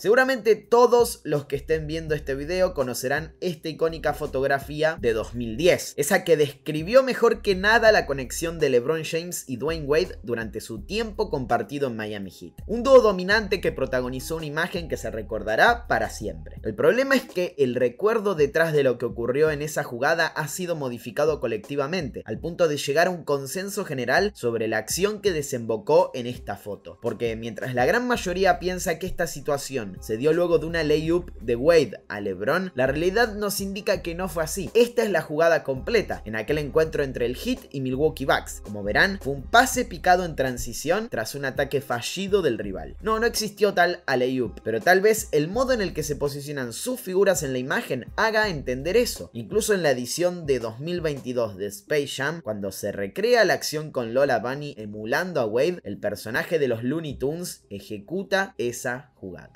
Seguramente todos los que estén viendo este video conocerán esta icónica fotografía de 2010, esa que describió mejor que nada la conexión de LeBron James y Dwayne Wade durante su tiempo compartido en Miami Heat. Un dúo dominante que protagonizó una imagen que se recordará para siempre. El problema es que el recuerdo detrás de lo que ocurrió en esa jugada ha sido modificado colectivamente, al punto de llegar a un consenso general sobre la acción que desembocó en esta foto. Porque mientras la gran mayoría piensa que esta situación se dio luego de una layup de Wade a LeBron, la realidad nos indica que no fue así. Esta es la jugada completa en aquel encuentro entre el Heat y Milwaukee Bucks. Como verán, fue un pase picado en transición tras un ataque fallido del rival. No, no existió tal layup pero tal vez el modo en el que se posicionan sus figuras en la imagen haga entender eso. Incluso en la edición de 2022 de Space Jam, cuando se recrea la acción con Lola Bunny emulando a Wade, el personaje de los Looney Tunes ejecuta esa jugada.